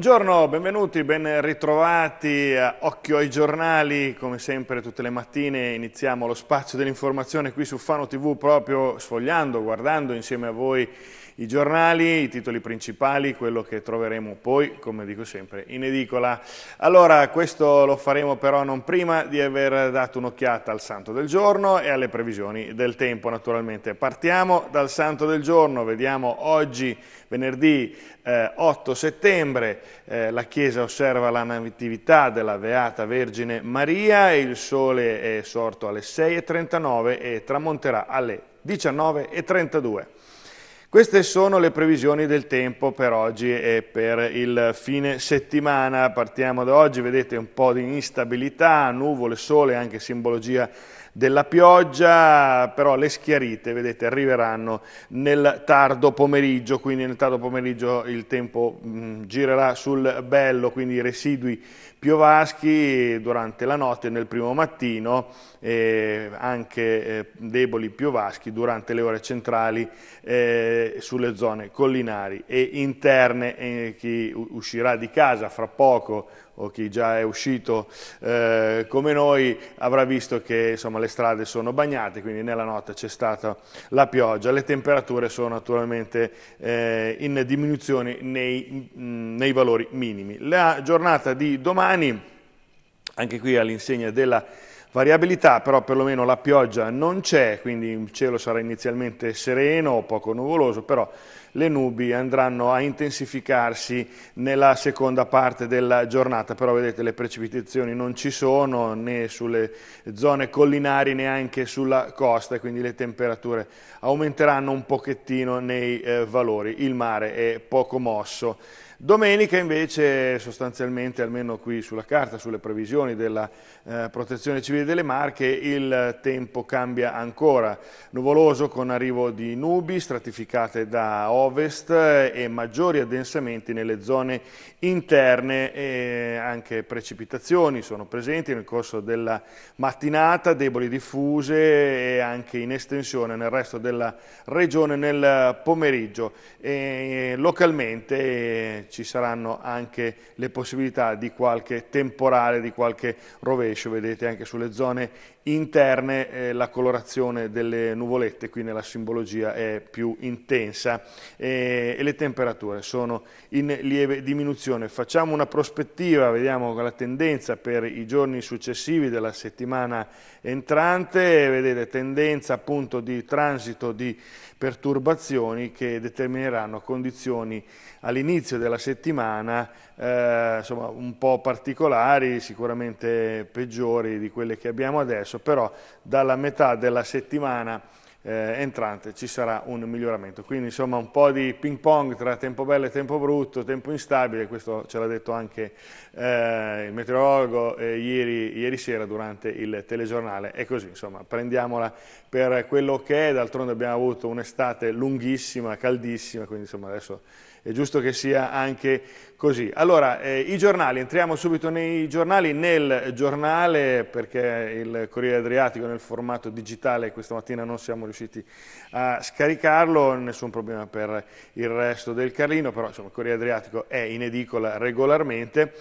Buongiorno, benvenuti, ben ritrovati a eh, Occhio ai giornali, come sempre tutte le mattine iniziamo lo spazio dell'informazione qui su Fano TV proprio sfogliando, guardando insieme a voi i giornali, i titoli principali, quello che troveremo poi, come dico sempre, in edicola. Allora, questo lo faremo però non prima di aver dato un'occhiata al santo del giorno e alle previsioni del tempo, naturalmente. Partiamo dal santo del giorno, vediamo oggi, venerdì eh, 8 settembre, eh, la Chiesa osserva la Natività della Beata Vergine Maria, il sole è sorto alle 6.39 e tramonterà alle 19.32. Queste sono le previsioni del tempo per oggi e per il fine settimana. Partiamo da oggi, vedete un po' di instabilità, nuvole, sole, anche simbologia della pioggia, però le schiarite, vedete, arriveranno nel tardo pomeriggio, quindi nel tardo pomeriggio il tempo mh, mm, girerà sul bello, quindi i residui piovaschi durante la notte nel primo mattino, eh, anche eh, deboli piovaschi durante le ore centrali eh, sulle zone collinari e interne, chi uscirà di casa fra poco o chi già è uscito eh, come noi avrà visto che insomma, le strade sono bagnate, quindi nella notte c'è stata la pioggia, le temperature sono naturalmente eh, in diminuzione nei, nei valori minimi. La giornata di domani, anche qui all'insegna della Variabilità però perlomeno la pioggia non c'è, quindi il cielo sarà inizialmente sereno o poco nuvoloso, però le nubi andranno a intensificarsi nella seconda parte della giornata, però vedete le precipitazioni non ci sono né sulle zone collinari né anche sulla costa, quindi le temperature aumenteranno un pochettino nei eh, valori, il mare è poco mosso. Domenica invece sostanzialmente, almeno qui sulla carta, sulle previsioni della eh, protezione civile delle Marche, il tempo cambia ancora. Nuvoloso con arrivo di nubi stratificate da ovest e maggiori addensamenti nelle zone interne e anche precipitazioni sono presenti nel corso della mattinata, deboli diffuse e anche in estensione nel resto della regione nel pomeriggio. E localmente ci saranno anche le possibilità di qualche temporale, di qualche rovescio, vedete anche sulle zone interne eh, la colorazione delle nuvolette qui nella simbologia è più intensa eh, e le temperature sono in lieve diminuzione. Facciamo una prospettiva, vediamo la tendenza per i giorni successivi della settimana entrante, vedete tendenza appunto di transito di perturbazioni che determineranno condizioni all'inizio della settimana eh, insomma, un po' particolari, sicuramente peggiori di quelle che abbiamo adesso, però dalla metà della settimana eh, entrante ci sarà un miglioramento. Quindi insomma un po' di ping pong tra tempo bello e tempo brutto, tempo instabile, questo ce l'ha detto anche eh, il meteorologo eh, ieri, ieri, sera durante il telegiornale. E così, insomma, prendiamola per quello che è, d'altronde abbiamo avuto un'estate lunghissima, caldissima, quindi insomma adesso è giusto che sia anche così. Allora, eh, i giornali, entriamo subito nei giornali, nel giornale, perché il Corriere Adriatico nel formato digitale questa mattina non siamo riusciti a scaricarlo, nessun problema per il resto del Carlino, però insomma, il Corriere Adriatico è in edicola regolarmente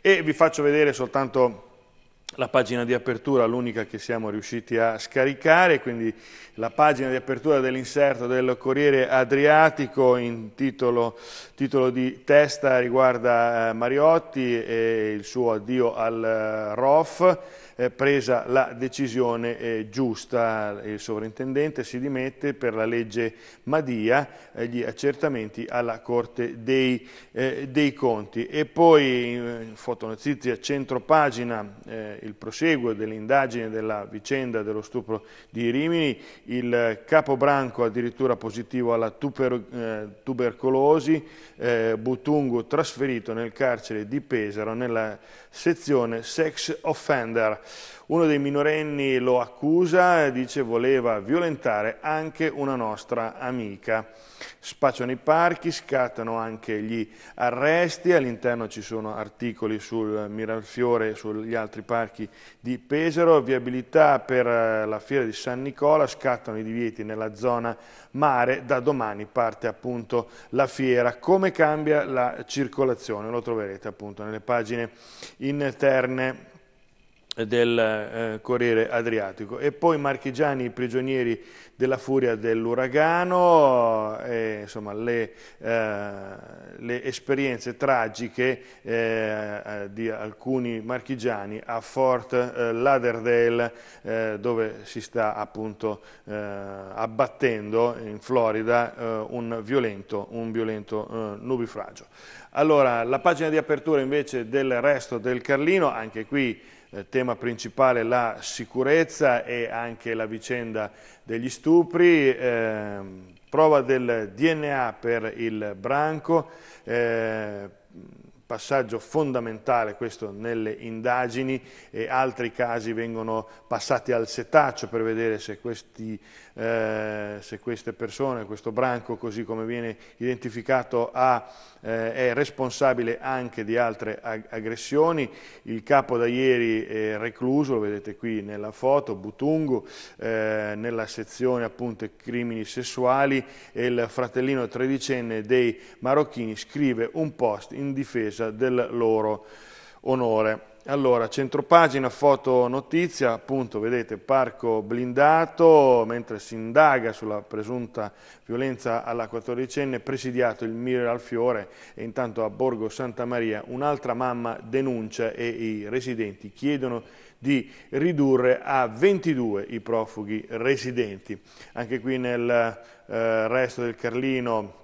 e vi faccio vedere soltanto la pagina di apertura, l'unica che siamo riusciti a scaricare, quindi la pagina di apertura dell'inserto del Corriere Adriatico in titolo, titolo di testa riguarda eh, Mariotti e il suo addio al eh, ROF, eh, presa la decisione eh, giusta, il sovrintendente si dimette per la legge Madia, eh, gli accertamenti alla Corte dei, eh, dei Conti. E poi in eh, fotonotizia centropagina il proseguo dell'indagine della vicenda dello stupro di Rimini, il capobranco addirittura positivo alla tuber, tubercolosi, Butungu trasferito nel carcere di Pesaro nella sezione sex offender uno dei minorenni lo accusa, e dice voleva violentare anche una nostra amica. Spacciano i parchi, scattano anche gli arresti, all'interno ci sono articoli sul Miralfiore e sugli altri parchi di Pesaro, viabilità per eh, la fiera di San Nicola, scattano i divieti nella zona mare, da domani parte appunto la fiera. Come cambia la circolazione? Lo troverete appunto nelle pagine interne del eh, Corriere Adriatico e poi marchigiani prigionieri della furia dell'uragano, eh, insomma le, eh, le, esperienze tragiche eh, eh, di alcuni marchigiani a Fort eh, Lauderdale dove si sta appunto abbattendo in Florida un violento, un violento nubifragio. Allora, la pagina di apertura invece del resto del Carlino, anche qui eh, tema principale la sicurezza e anche la vicenda degli stupri, eh, prova del DNA per il branco, eh, passaggio fondamentale questo nelle indagini e altri casi vengono passati al setaccio per vedere se questi eh, se queste persone, questo branco così come viene identificato ha, eh, è responsabile anche di altre ag aggressioni, il capo da ieri è recluso, lo vedete qui nella foto, Butungu, eh, nella sezione appunto crimini sessuali e il fratellino tredicenne dei marocchini scrive un post in difesa del loro onore. Allora, centropagina, foto notizia, appunto vedete parco blindato, mentre si indaga sulla presunta violenza alla quattordicenne, presidiato il Mire al Fiore e intanto a Borgo Santa Maria un'altra mamma denuncia e i residenti chiedono di ridurre a 22 i profughi residenti. Anche qui nel eh, resto del Carlino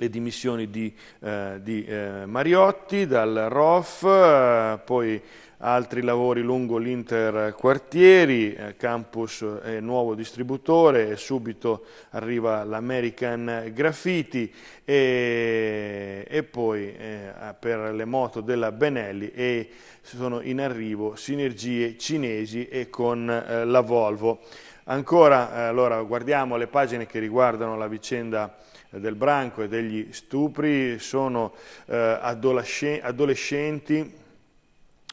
le dimissioni di, eh, di eh, Mariotti dal ROF, eh, poi altri lavori lungo l'Interquartieri, Quartieri, eh, Campus è eh, nuovo distributore e subito arriva l'American Graffiti e, e poi eh, per le moto della Benelli e sono in arrivo sinergie cinesi e con la Volvo. Ancora, allora, guardiamo le pagine che riguardano la vicenda del branco e degli stupri sono eh, adolescenti, adolescenti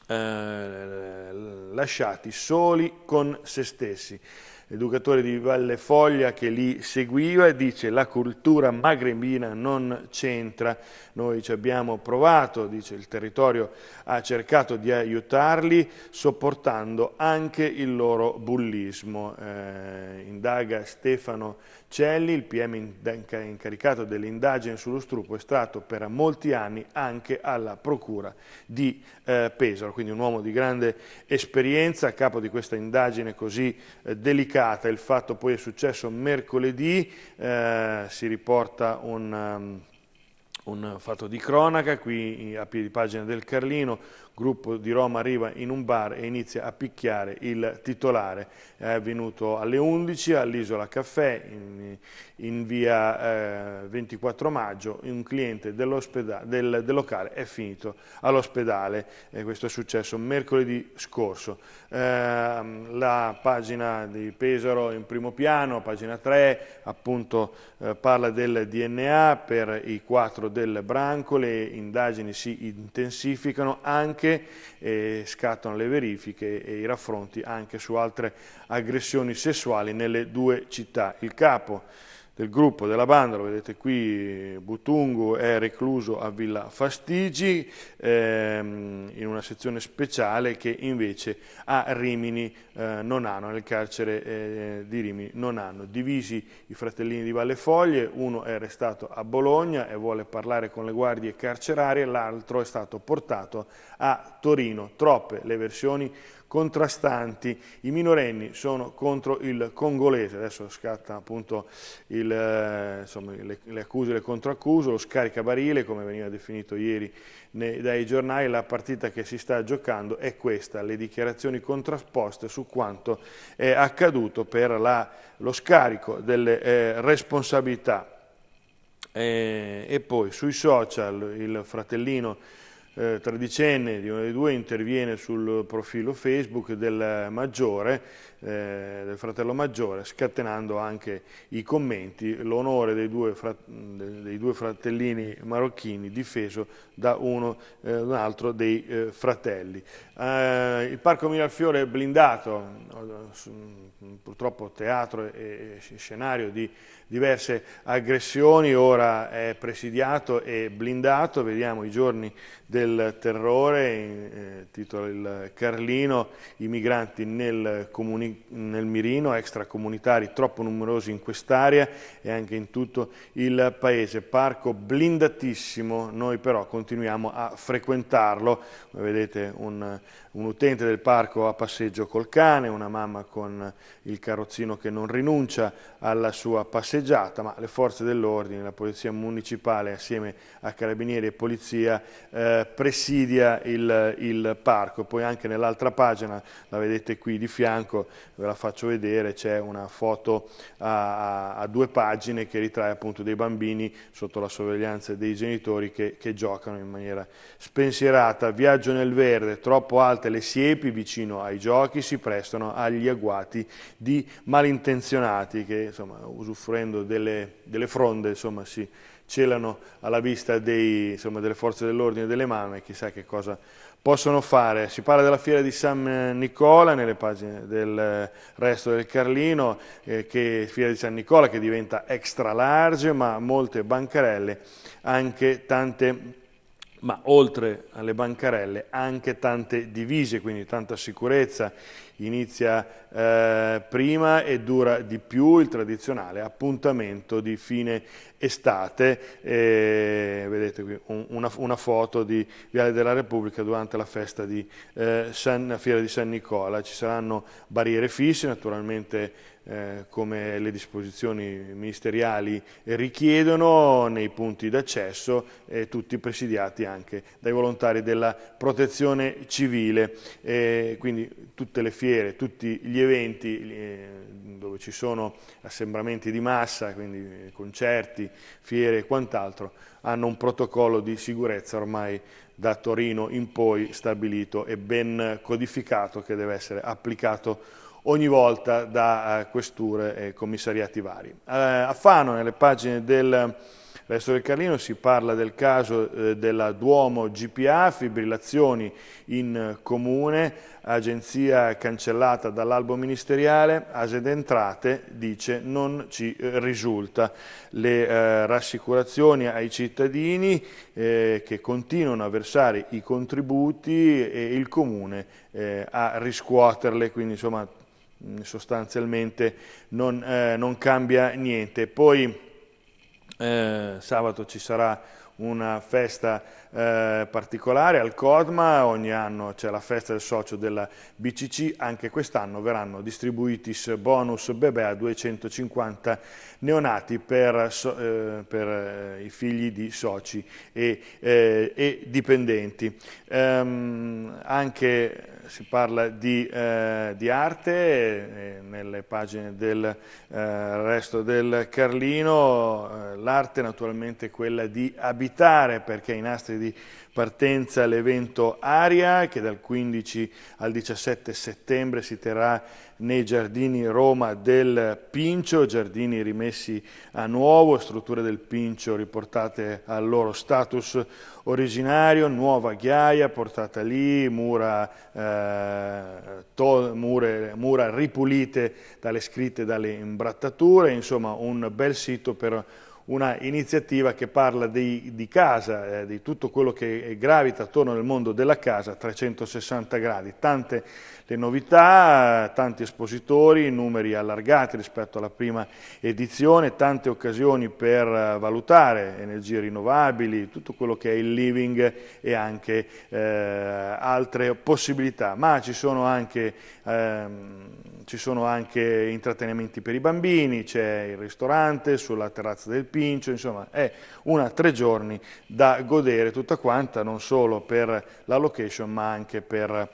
eh, lasciati soli con se stessi. L'educatore di Valle Foglia che li seguiva dice la cultura magrebina non c'entra, noi ci abbiamo provato, dice il territorio ha cercato di aiutarli sopportando anche il loro bullismo. Eh, indaga Stefano Celli, il PM incaricato dell'indagine sullo struppo, è stato per molti anni anche alla Procura di eh, Pesaro, quindi un uomo di grande esperienza a capo di questa indagine così eh, delicata. Il fatto poi è successo mercoledì, eh, si riporta un... Um, un fatto di cronaca qui a piedi pagina del Carlino, gruppo di Roma arriva in un bar e inizia a picchiare il titolare. È avvenuto alle 11 all'Isola Caffè in, in via eh, 24 maggio. Un cliente del, del, locale è finito all'ospedale. Eh, questo è successo mercoledì scorso. Eh, la pagina di Pesaro in primo piano, pagina 3, appunto eh, parla del DNA per i quattro del branco. Le indagini si intensificano anche anche e scattano le verifiche e i raffronti anche su altre aggressioni sessuali nelle due città. Il capo del gruppo della banda, lo vedete qui, Butungu è recluso a Villa Fastigi ehm, in una sezione speciale che invece a Rimini eh, non hanno, nel carcere eh, di Rimini non hanno. Divisi i fratellini di Valle Foglie, uno è restato a Bologna e vuole parlare con le guardie carcerarie, l'altro è stato portato a Torino. Troppe le versioni contrastanti. I minorenni sono contro il congolese, adesso scatta appunto il, eh, insomma, le, le, accuse e le controaccuse, lo scaricabarile come veniva definito ieri nei, dai giornali, la partita che si sta giocando è questa, le dichiarazioni contrasposte su quanto è accaduto per la, lo scarico delle eh, responsabilità. Eh, e poi sui social il fratellino eh, tredicenne di uno dei due interviene sul profilo Facebook del maggiore, eh, del fratello maggiore, scatenando anche i commenti, l'onore dei, dei, due fratellini marocchini difeso da uno, eh, un altro dei eh, fratelli. Eh, il Parco Mirafiore è blindato, eh, purtroppo teatro e, e scenario di diverse aggressioni, ora è presidiato e blindato, vediamo i giorni del terrore, eh, titola il Carlino, i migranti nel, nel, mirino, extracomunitari troppo numerosi in quest'area e anche in tutto il paese. Parco blindatissimo, noi però continuiamo a frequentarlo, come vedete un, un utente del parco a passeggio col cane, una mamma con il carrozzino che non rinuncia alla sua passeggiata, ma le forze dell'ordine, la polizia municipale assieme a carabinieri e polizia eh, presidia il, il parco, poi anche nell'altra pagina, la vedete qui di fianco, ve la faccio vedere, c'è una foto a, a, due pagine che ritrae appunto dei bambini sotto la sorveglianza dei genitori che, che giocano in maniera spensierata. Viaggio nel verde, troppo alte le siepi vicino ai giochi si prestano agli agguati di malintenzionati che insomma, usufruendo delle, delle fronde insomma, si celano alla vista dei, insomma, delle forze dell'ordine e delle mamme, chissà che cosa possono fare. Si parla della fiera di San eh, Nicola nelle pagine del eh, resto del Carlino, eh, che, fiera di San Nicola che diventa extra large, ma molte bancarelle, anche tante ma oltre alle bancarelle anche tante divise, quindi tanta sicurezza, inizia eh, prima e dura di più il tradizionale appuntamento di fine estate, eh, vedete qui un, una, una, foto di Viale della Repubblica durante la festa di eh, San, Fiera di San Nicola, ci saranno barriere fisse, naturalmente eh, come le disposizioni ministeriali richiedono nei punti d'accesso, eh, tutti presidiati anche dai volontari della protezione civile. Eh, quindi tutte le fiere, tutti gli eventi eh, dove ci sono assembramenti di massa, quindi eh, concerti, fiere e quant'altro, hanno un protocollo di sicurezza ormai da Torino in poi stabilito e ben codificato che deve essere applicato ogni volta da eh, questure e commissariati vari. Eh, a Fano, nelle pagine del Resto del Carlino, si parla del caso eh, della Duomo GPA, fibrillazioni in comune, agenzia cancellata dall'albo ministeriale, ASED entrate dice non ci risulta. Le rassicurazioni ai cittadini che continuano a versare i contributi e il comune a riscuoterle, quindi insomma Mm, sostanzialmente non, eh, non cambia niente. Poi eh, sabato ci sarà una festa eh, particolare, al Codma, ogni anno c'è la festa del socio della BCC, anche quest'anno verranno distribuiti bonus bebè a 250 neonati per, eh, per eh, i figli di soci e, eh, e dipendenti. Ehm, anche si parla di, eh, di arte, eh, nelle pagine del resto del Carlino, l'arte naturalmente quella di abitare perché i nastri di di partenza l'evento Aria che dal 15 al 17 settembre si terrà nei giardini Roma del Pincio, giardini rimessi a nuovo, strutture del Pincio riportate al loro status originario, nuova ghiaia portata lì, mura, eh, to, mure, mura ripulite dalle scritte, e dalle imbrattature, insomma un bel sito per una iniziativa che parla di, di casa, eh, di tutto quello che gravita attorno al mondo della casa, 360 gradi, tante le novità, tanti espositori, numeri allargati rispetto alla prima edizione, tante occasioni per eh, valutare energie rinnovabili, tutto quello che è il living e anche eh, altre possibilità, ma ci sono anche, ehm, ci sono anche intrattenimenti per i bambini, c'è il ristorante sulla terrazza del Pincio, insomma è una tre giorni da godere tutta quanta, non solo per la location ma anche per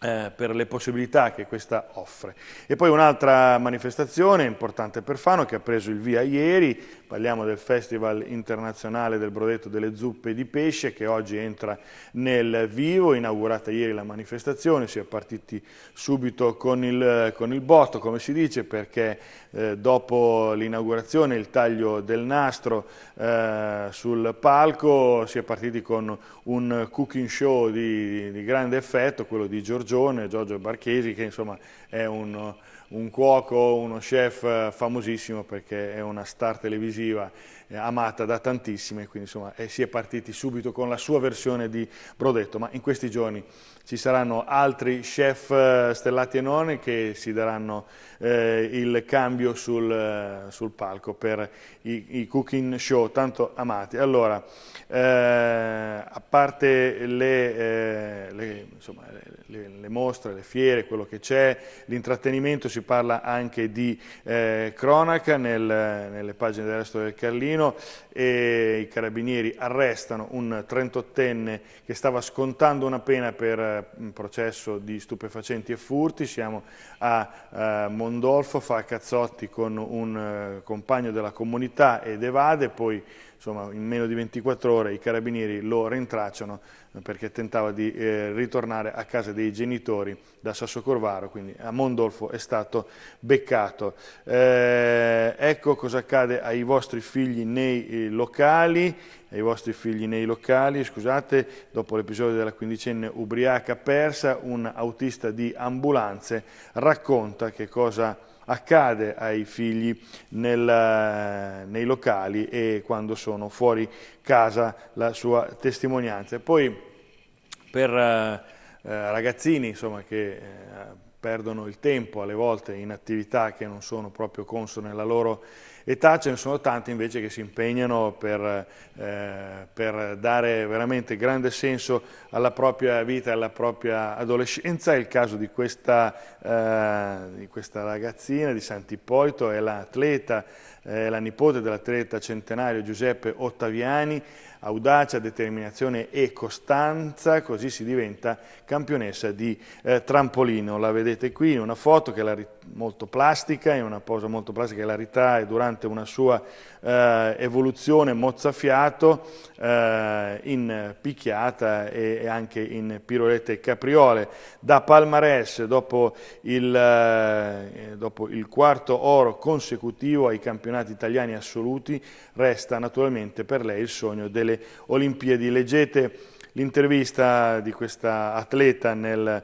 eh, per le possibilità che questa offre. E poi un'altra manifestazione importante per Fano che ha preso il via ieri, parliamo del Festival Internazionale del Brodetto delle Zuppe di Pesce che oggi entra nel vivo, inaugurata ieri la manifestazione, si è partiti subito con il, con il botto come si dice perché eh, dopo l'inaugurazione, il taglio del nastro eh, sul palco, si è partiti con un cooking show di, di grande effetto, quello di Giorgione, Giorgio Barchesi che insomma è un un cuoco, uno chef eh, famosissimo perché è una star televisiva eh, amata da tantissime, quindi insomma e eh, si è partiti subito con la sua versione di Brodetto, ma in questi giorni ci saranno altri chef eh, stellati e non che si daranno eh, il cambio sul, eh, sul palco per i, i, cooking show tanto amati. Allora, eh, a parte le, eh, le, insomma, le, le, mostre, le fiere, quello che c'è, l'intrattenimento, si parla anche di eh, cronaca nel, nelle pagine del resto del Carlino e i carabinieri arrestano un 38enne che stava scontando una pena per processo di stupefacenti e furti, siamo a eh, Mondolfo, fa cazzotti con un eh, compagno della comunità ed evade, poi insomma in meno di 24 ore i carabinieri lo rintracciano eh, perché tentava di eh, ritornare a casa dei genitori da Sasso Corvaro, quindi a Mondolfo è stato beccato. Eh, ecco cosa accade ai vostri figli nei eh, locali, ai vostri figli nei locali, scusate, dopo l'episodio della quindicenne ubriaca persa, un autista di ambulanze racconta che cosa accade accade ai figli nel, eh, nei locali e quando sono fuori casa la sua testimonianza. E poi per eh, eh, ragazzini insomma, che eh, perdono il tempo alle volte in attività che non sono proprio consone alla loro età ce ne sono tanti invece che si impegnano per, eh, per dare veramente grande senso alla propria vita, alla propria adolescenza. È il caso di questa, eh, di questa ragazzina di Sant'Ippolito, è l'atleta eh, la nipote dell'atleta centenario Giuseppe Ottaviani, audacia, determinazione e costanza, così si diventa campionessa di eh, trampolino. La vedete qui in una foto che è molto plastica, in una posa molto plastica che la ritrae durante una sua eh, evoluzione mozzafiato eh, in picchiata e, e, anche in pirolette e capriole. Da palmarès, dopo il eh, dopo il quarto oro consecutivo ai campionati italiani assoluti, resta naturalmente per lei il sogno delle Olimpiadi. Leggete l'intervista di questa atleta nel, eh,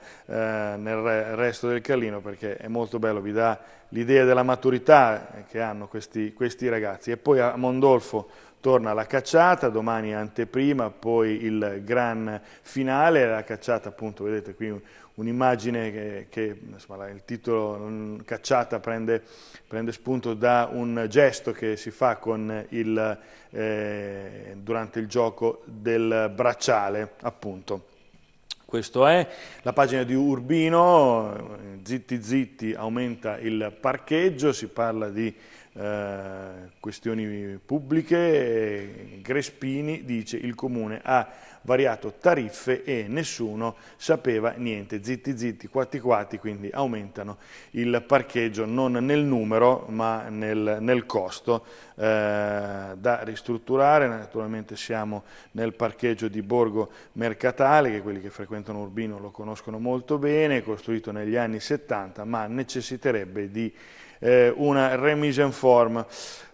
nel, resto del Carlino perché è molto bello, vi dà l'idea della maturità che hanno questi, questi ragazzi. E poi a Mondolfo torna la cacciata, domani anteprima, poi il gran finale, la cacciata appunto, vedete qui un'immagine che, che insomma, il titolo mm, cacciata prende, prende, spunto da un gesto che si fa il, eh, durante il gioco del bracciale appunto. Questo è la pagina di Urbino, zitti zitti aumenta il parcheggio, si parla di eh, questioni pubbliche, eh, Grespini dice il comune ha variato tariffe e nessuno sapeva niente, zitti zitti, quatti quatti, quindi aumentano il parcheggio non nel numero ma nel, nel costo eh, da ristrutturare, naturalmente siamo nel parcheggio di Borgo Mercatale che quelli che frequentano Urbino lo conoscono molto bene, costruito negli anni 70 ma necessiterebbe di eh, una remise en form.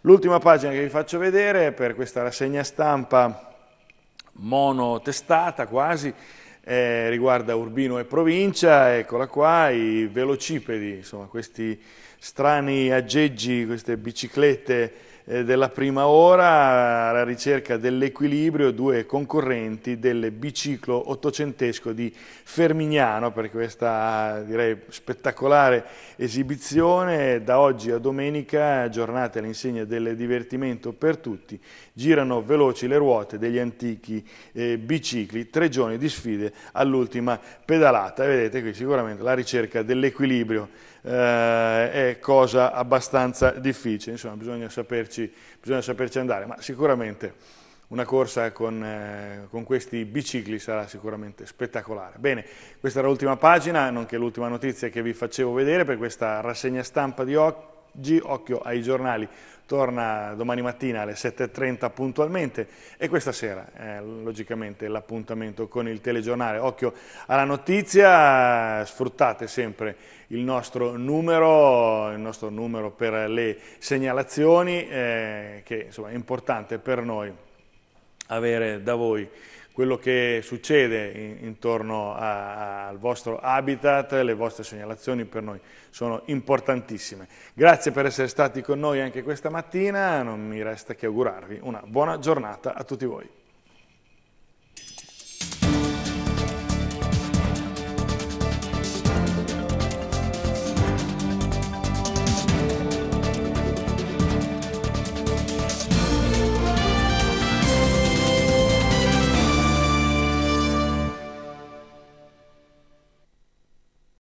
L'ultima pagina che vi faccio vedere per questa rassegna stampa monotestata quasi, eh, riguarda Urbino e provincia, eccola qua, i velocipedi, insomma questi strani aggeggi, queste biciclette eh, della prima ora alla ricerca dell'equilibrio due concorrenti del biciclo ottocentesco di Fermignano per questa direi spettacolare esibizione da oggi a domenica giornate all'insegna del divertimento per tutti girano veloci le ruote degli antichi eh, bicicli, tre giorni di sfide all'ultima pedalata. vedete qui sicuramente la ricerca dell'equilibrio eh, è cosa abbastanza difficile, insomma bisogna saperci, bisogna saperci andare, ma sicuramente una corsa con, eh, con, questi bicicli sarà sicuramente spettacolare. Bene, questa era l'ultima pagina, nonché l'ultima notizia che vi facevo vedere per questa rassegna stampa di oggi. Occhio ai giornali torna domani mattina alle 7.30 puntualmente e questa sera eh, logicamente l'appuntamento con il telegiornale. Occhio alla notizia, sfruttate sempre il nostro numero, il nostro numero per le segnalazioni eh, che insomma, è importante per noi avere da voi quello che succede in, intorno a, al vostro habitat, le vostre segnalazioni per noi sono importantissime. Grazie per essere stati con noi anche questa mattina, non mi resta che augurarvi una buona giornata a tutti voi.